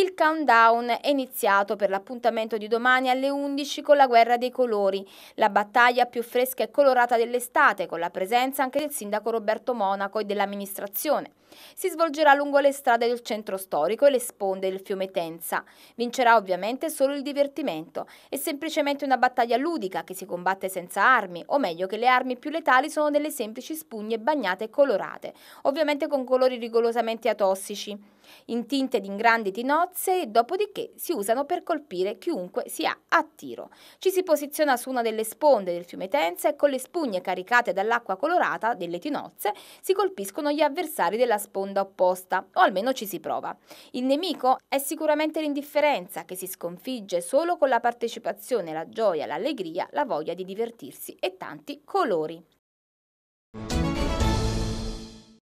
Il countdown è iniziato per l'appuntamento di domani alle 11 con la guerra dei colori, la battaglia più fresca e colorata dell'estate con la presenza anche del sindaco Roberto Monaco e dell'amministrazione. Si svolgerà lungo le strade del centro storico e le sponde del fiume Tenza. Vincerà ovviamente solo il divertimento. È semplicemente una battaglia ludica che si combatte senza armi, o meglio che le armi più letali sono delle semplici spugne bagnate e colorate, ovviamente con colori rigorosamente atossici intinte di ingranditi nozze e dopodiché si usano per colpire chiunque sia a tiro. Ci si posiziona su una delle sponde del fiume Tenza e con le spugne caricate dall'acqua colorata delle tinozze si colpiscono gli avversari della sponda opposta, o almeno ci si prova. Il nemico è sicuramente l'indifferenza che si sconfigge solo con la partecipazione, la gioia, l'allegria, la voglia di divertirsi e tanti colori.